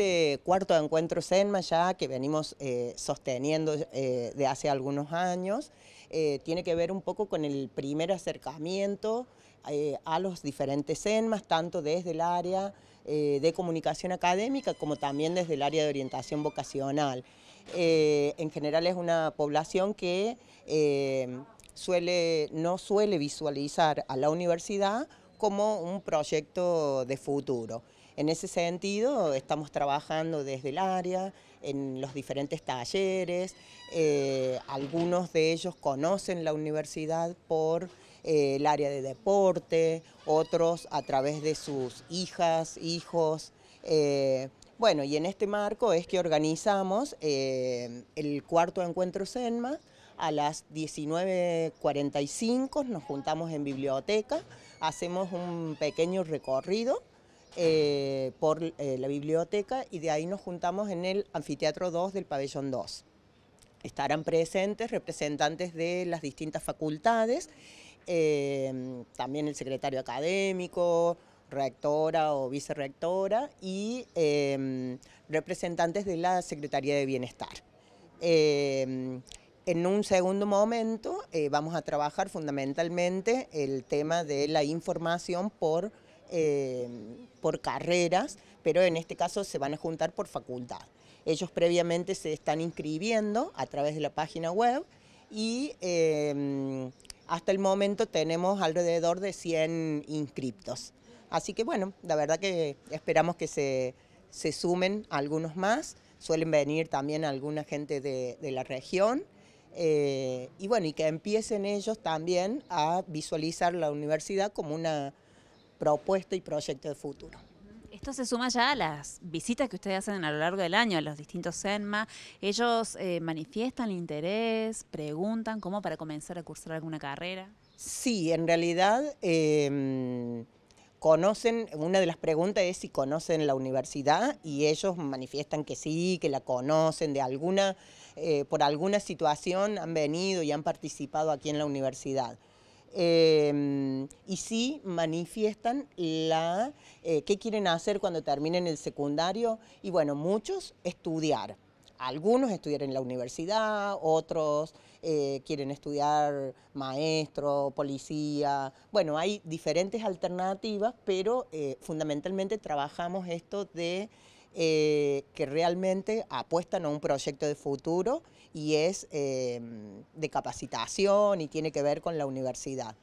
este cuarto encuentro SENMA ya que venimos eh, sosteniendo eh, de hace algunos años, eh, tiene que ver un poco con el primer acercamiento a los diferentes SENMAS, tanto desde el área de comunicación académica como también desde el área de orientación vocacional. en general es una población que no suele visualizar a la universidad como un proyecto de futuro. En ese sentido, estamos trabajando desde el área, en los diferentes talleres, eh, algunos de ellos conocen la universidad por eh, el área de deporte, otros a través de sus hijas, hijos. Eh, bueno, y en este marco es que organizamos el cuarto encuentro SENMA, a las 19.45 nos juntamos en biblioteca, hacemos un pequeño recorrido eh, por eh, la biblioteca y de ahí nos juntamos en el anfiteatro 2 del pabellón 2. Estarán presentes representantes de las distintas facultades, eh, también el secretario académico, rectora o vicerrectora y representantes de la Secretaría de Bienestar. En un segundo momento eh, vamos a trabajar fundamentalmente el tema de la información por, eh, por carreras, pero en este caso se van a juntar por facultad. Ellos previamente se están inscribiendo a través de la página web y em, hasta el momento tenemos alrededor de 100 inscriptos. Así que bueno, la verdad que esperamos que se, se sumen algunos más, suelen venir también alguna gente de, de la región. Eh, y bueno, y que empiecen ellos también a visualizar la universidad como una propuesta y proyecto de futuro. Esto se suma ya a las visitas que ustedes hacen a lo largo del año a los distintos CENMA. ¿Ellos eh, manifiestan interés, preguntan cómo para comenzar a cursar alguna carrera? Sí, en realidad em, conocen, una de las preguntas es si conocen la universidad y ellos manifiestan que sí, que la conocen, de alguna, eh, por alguna situación han venido y han participado aquí en la universidad. Em, y sí manifiestan la eh, qué quieren hacer cuando terminen el secundario y bueno, muchos estudiar algunos estudian en la universidad, otros eh, quieren estudiar maestro, policía. Bueno, hay diferentes alternativas, pero eh, fundamentalmente trabajamos esto de eh, que realmente apuestan a un proyecto de futuro y es de capacitación y tiene que ver con la universidad.